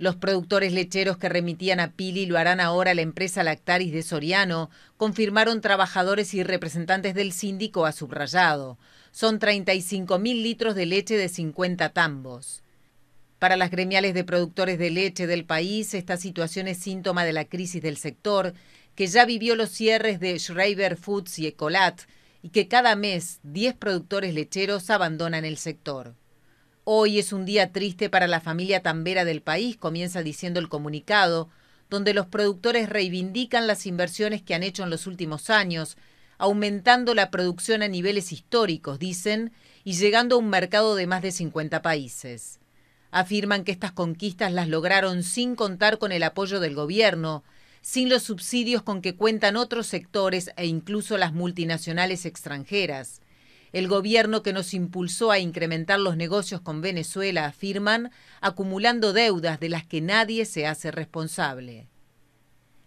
Los productores lecheros que remitían a Pili lo harán ahora la empresa Lactaris de Soriano, confirmaron trabajadores y representantes del síndico a subrayado. Son 35.000 litros de leche de 50 tambos. Para las gremiales de productores de leche del país, esta situación es síntoma de la crisis del sector, que ya vivió los cierres de Schreiber Foods y Ecolat, y que cada mes 10 productores lecheros abandonan el sector. Hoy es un día triste para la familia tambera del país, comienza diciendo el comunicado, donde los productores reivindican las inversiones que han hecho en los últimos años, aumentando la producción a niveles históricos, dicen, y llegando a un mercado de más de 50 países. Afirman que estas conquistas las lograron sin contar con el apoyo del gobierno, sin los subsidios con que cuentan otros sectores e incluso las multinacionales extranjeras. El gobierno que nos impulsó a incrementar los negocios con Venezuela, afirman, acumulando deudas de las que nadie se hace responsable.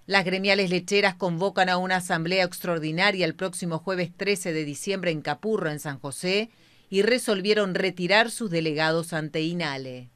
Las gremiales lecheras convocan a una asamblea extraordinaria el próximo jueves 13 de diciembre en Capurro, en San José, y resolvieron retirar sus delegados ante INALE.